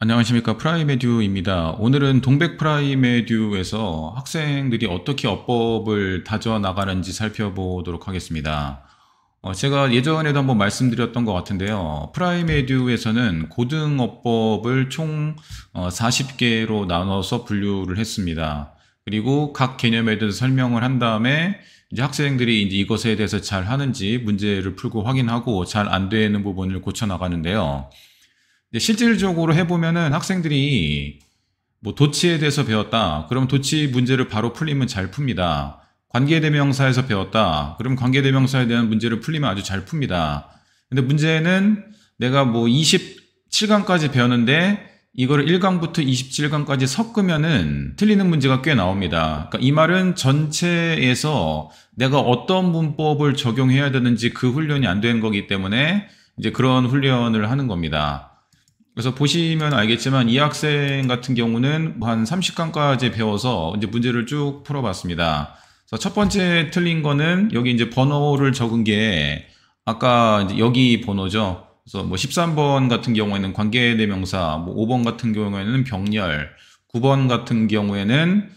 안녕하십니까 프라이메듀입니다. 오늘은 동백 프라이메듀에서 학생들이 어떻게 어법을 다져 나가는지 살펴보도록 하겠습니다. 어, 제가 예전에도 한번 말씀드렸던 것 같은데요. 프라이메듀에서는 고등어법을 총 40개로 어, 나눠서 분류를 했습니다. 그리고 각 개념에 대해서 설명을 한 다음에 이제 학생들이 이제 이것에 대해서 잘 하는지 문제를 풀고 확인하고 잘 안 되는 부분을 고쳐 나가는데요. 실질적으로 해보면은 학생들이 뭐 도치에 대해서 배웠다. 그럼 도치 문제를 바로 풀리면 잘 풉니다. 관계대명사에서 배웠다. 그럼 관계대명사에 대한 문제를 풀리면 아주 잘 풉니다. 근데 문제는 내가 뭐 27강까지 배웠는데 이거를 1강부터 27강까지 섞으면은 틀리는 문제가 꽤 나옵니다. 그러니까 이 말은 전체에서 내가 어떤 문법을 적용해야 되는지 그 훈련이 안 된 거기 때문에 이제 그런 훈련을 하는 겁니다. 그래서 보시면 알겠지만 이 학생 같은 경우는 뭐 한 30강까지 배워서 이제 문제를 쭉 풀어봤습니다. 그래서 첫 번째 틀린 거는 여기 이제 번호를 적은 게 아까 여기 번호죠. 그래서 뭐 13번 같은 경우에는 관계대명사, 뭐 5번 같은 경우에는 병렬, 9번 같은 경우에는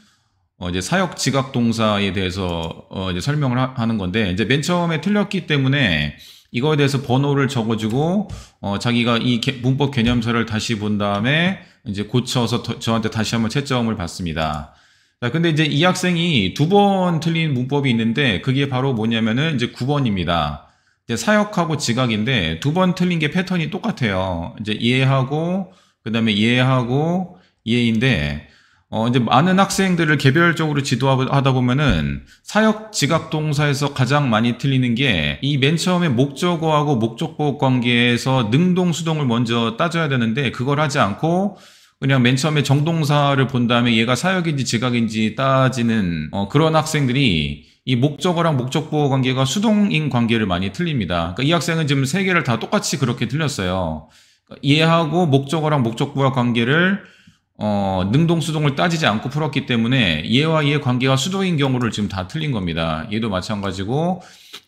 어 이제 사역 지각 동사에 대해서 어 이제 설명을 하, 는 건데 이제 맨 처음에 틀렸기 때문에 이거에 대해서 번호를 적어주고 어, 자기가 이 개, 문법 개념서를 다시 본 다음에 이제 고쳐서 더, 저한테 다시 한번 채점을 받습니다. 자, 근데 이제 이 학생이 두 번 틀린 문법이 있는데 그게 바로 뭐냐면은 이제 9번입니다. 이제 사역하고 지각인데 두 번 틀린 게 패턴이 똑같아요. 이제 이해하고 그다음에 이해하고 이해인데 어, 이제 많은 학생들을 개별적으로 지도하다 보면은 사역 지각 동사에서 가장 많이 틀리는 게 이 맨 처음에 목적어하고 목적법 관계에서 능동 수동을 먼저 따져야 되는데 그걸 하지 않고 그냥 맨 처음에 정동사를 본 다음에 얘가 사역인지 지각인지 따지는 어, 그런 학생들이 이 목적어랑 목적보호 관계가 수동인 관계를 많이 틀립니다. 그러니까 이 학생은 지금 세 개를 다 똑같이 그렇게 틀렸어요. 그러니까 얘하고 목적어랑 목적보호 관계를 어, 능동 수동을 따지지 않고 풀었기 때문에 얘와 얘의 관계가 수동인 경우를 지금 다 틀린 겁니다. 얘도 마찬가지고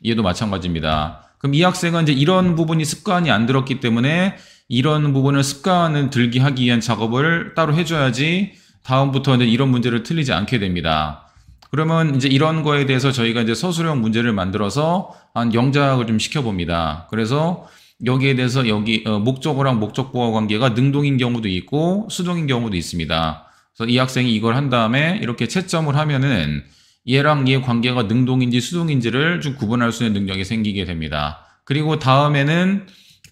얘도 마찬가지입니다. 그럼 이 학생은 이제 이런 부분이 습관이 안 들었기 때문에 이런 부분을 습관을 들게 하기 위한 작업을 따로 해줘야지 다음부터 이 이런 문제를 틀리지 않게 됩니다. 그러면 이제 이런 거에 대해서 저희가 이제 서술형 문제를 만들어서 한 영작을 좀 시켜봅니다. 그래서 여기에 대해서 여기 어, 목적어랑 목적부와 관계가 능동인 경우도 있고 수동인 경우도 있습니다. 그래서 이 학생이 이걸 한 다음에 이렇게 채점을 하면은 얘랑 얘 관계가 능동인지 수동인지를 좀 구분할 수 있는 능력이 생기게 됩니다. 그리고 다음에는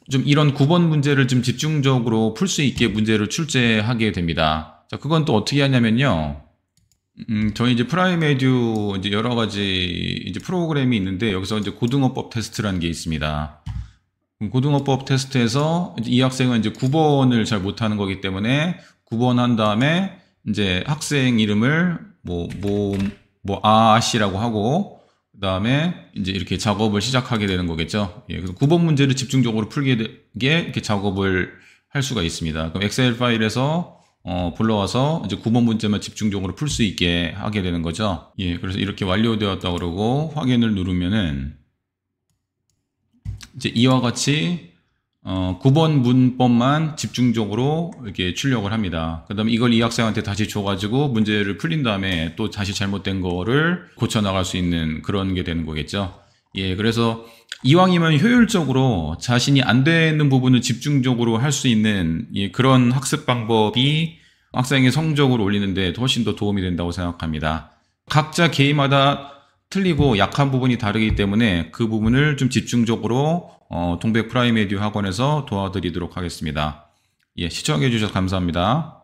좀 이런 구번 문제를 좀 집중적으로 풀 수 있게 문제를 출제하게 됩니다. 자, 그건 또 어떻게 하냐면요. 음, 저희 이제 프라임에듀 이제 여러 가지 이제 프로그램이 있는데 여기서 이제 고등어법 테스트라는 게 있습니다. 고등어법 테스트에서 이 학생은 이제 9번을 잘 못하는 거기 때문에 9번 한 다음에 이제 학생 이름을 뭐뭐뭐 뭐, 아, 아씨라고 하고 그 다음에 이제 이렇게 작업을 시작하게 되는 거겠죠. 예, 그래서 9번 문제를 집중적으로 풀게 이렇게 작업을 할 수가 있습니다. 그럼 엑셀 파일에서 어, 불러와서 이제 9번 문제만 집중적으로 풀 수 있게 하게 되는 거죠. 예, 그래서 이렇게 완료되었다 그러고 확인을 누르면은 이제 이와 같이 어, 9번 문법만 집중적으로 이렇게 출력을 합니다. 그 다음에 이걸 이 학생한테 다시 줘가지고 문제를 풀린 다음에 또 다시 잘못된 거를 고쳐나갈 수 있는 그런 게 되는 거겠죠. 예, 그래서 이왕이면 효율적으로 자신이 안 되는 부분을 집중적으로 할 수 있는 예, 그런 학습 방법이 학생의 성적을 올리는데 훨씬 더 도움이 된다고 생각합니다. 각자 개인마다 틀리고 약한 부분이 다르기 때문에 그 부분을 좀 집중적으로 어, 동백 프라임에디 학원에서 도와드리도록 하겠습니다. 예, 시청해 주셔서 감사합니다.